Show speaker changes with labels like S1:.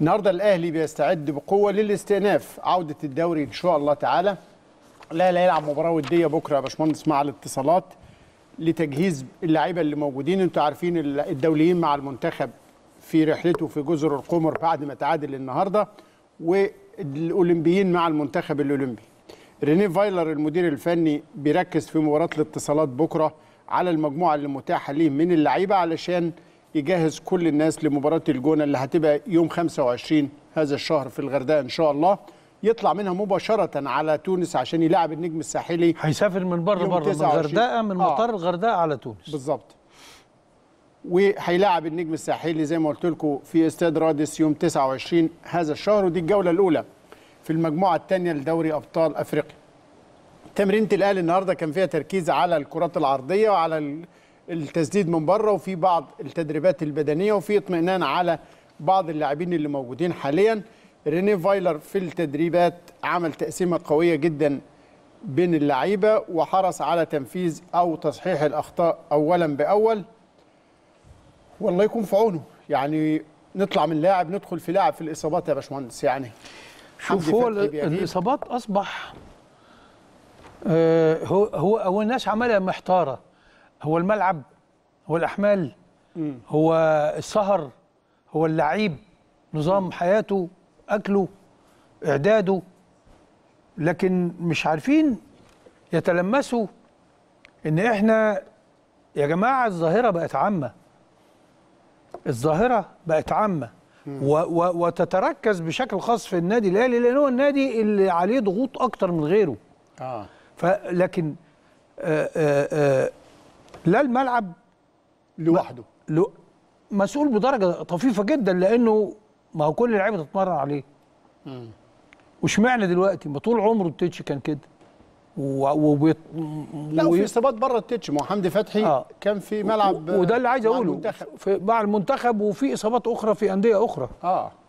S1: النهارده الاهلي بيستعد بقوه للاستئناف عوده الدوري ان شاء الله تعالى الاهلي هيلعب مباراه وديه بكره يا باشمهندس مع الاتصالات لتجهيز اللعيبه اللي موجودين انتوا عارفين الدوليين مع المنتخب في رحلته في جزر القمر بعد ما تعادل النهارده والاولمبيين مع المنتخب الاولمبي رينيه فايلر المدير الفني بيركز في مباراه الاتصالات بكره على المجموعه اللي متاحه ليه من اللعيبه علشان يجهز كل الناس لمباراه الجونه اللي هتبقى يوم 25 هذا الشهر في الغردقه ان شاء الله يطلع منها مباشره على تونس عشان يلعب النجم الساحلي هيسافر من بره بره من الغردقه من آه. مطار آه. الغردقه على تونس بالظبط وهيلاعب النجم الساحلي زي ما قلت لكم في استاد رادس يوم 29 هذا الشهر ودي الجوله الاولى في المجموعه الثانيه لدوري ابطال افريقيا تمرينة الاهلي النهارده كان فيها تركيز على الكرات العرضيه وعلى التسديد من بره وفي بعض التدريبات البدنيه وفي اطمئنان على بعض اللاعبين اللي موجودين حاليا ريني فايلر في التدريبات عمل تقسيمه قويه جدا بين اللعيبه وحرص على تنفيذ او تصحيح الاخطاء اولا باول والله يكون في عونه يعني نطلع من لاعب ندخل في لاعب في الاصابات يا باشمهندس يعني شوف هو الاصابات اصبح
S2: آه، هو هو الناس عماله محتاره هو الملعب هو الأحمال مم. هو السهر هو اللعيب نظام مم. حياته أكله إعداده لكن مش عارفين يتلمسوا إن إحنا يا جماعة الظاهرة بقت عامة الظاهرة بقت عامة و و وتتركز بشكل خاص في النادي الاهلي لان هو النادي اللي عليه ضغوط اكتر من غيره اه فلكن آآ آه، آآ آه، آه، لا الملعب لوحده لو مسؤول بدرجه طفيفه جدا لانه ما هو كل اللعيبه تتمرن عليه واشمعنى دلوقتي ما طول عمره التتش كان كده و... وبيط... لا وفي اصابات بره التتش ما حمدي فتحي آه. كان في ملعب وده اللي عايز اقوله مع المنتخب, مع المنتخب وفي اصابات اخرى في انديه اخرى اه